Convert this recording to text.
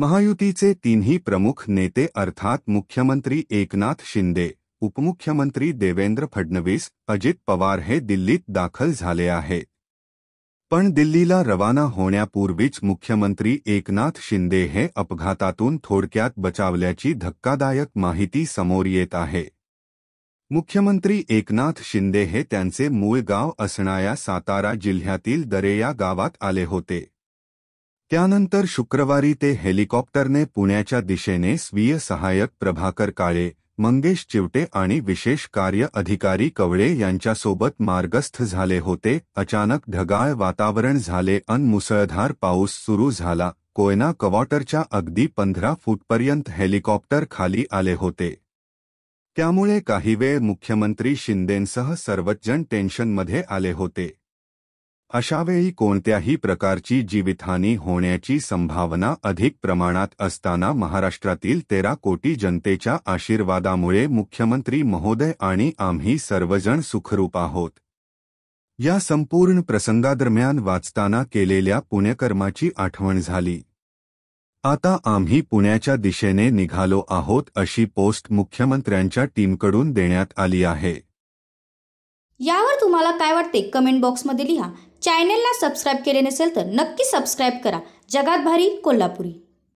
महायुतीचे तिन्ही प्रमुख नेते अर्थात मुख्यमंत्री एकनाथ शिंदे उपमुख्यमंत्री देवेंद्र फडणवीस अजित पवार हे दिल्लीत दाखल झाले आहेत पण दिल्लीला रवाना होण्यापूर्वीच मुख्यमंत्री एकनाथ शिंदे हे अपघातातून थोडक्यात बचावल्याची धक्कादायक माहिती समोर येत आहे मुख्यमंत्री एकनाथ शिंदे हे त्यांचे मूळ गाव असणाऱ्या सातारा जिल्ह्यातील दरेया गावात आले होते त्यानंतर शुक्रवारी ते हेलिकॉप्टरने पुण्याच्या दिशेने स्वीय सहायक प्रभाकर काळे मंगेश चिवटे आणि विशेष कार्य अधिकारी कवळे यांच्यासोबत मार्गस्थ झाले होते अचानक ढगाळ वातावरण झाले अन मुसळधार पाऊस सुरू झाला कोयना कवॉटरच्या अगदी पंधरा फूटपर्यंत हेलिकॉप्टर खाली आले होते त्यामुळे काही वेळ मुख्यमंत्री शिंदेंसह सर्वजण टेन्शनमध्ये आले होते अशावेळी कोणत्याही प्रकारची जीवितहानी होण्याची संभावना अधिक प्रमाणात असताना महाराष्ट्रातील तेरा कोटी जनतेच्या आशीर्वादामुळे मुख्यमंत्री महोदय आणि आम्ही सर्वजण सुखरूप आहोत या संपूर्ण प्रसंगादरम्यान वाचताना केलेल्या पुण्यकर्माची आठवण झाली आता आम्ही पुण्याच्या दिशेने निघालो आहोत अशी पोस्ट मुख्यमंत्र्यांच्या टीमकडून देण्यात आली आहे यावर तुम्हाला काय वाटते कमेंट बॉक्समध्ये लिहा चॅनेलला सबस्क्राईब केले नसेल तर नक्की सबस्क्राईब करा जगात भारी कोल्हापुरी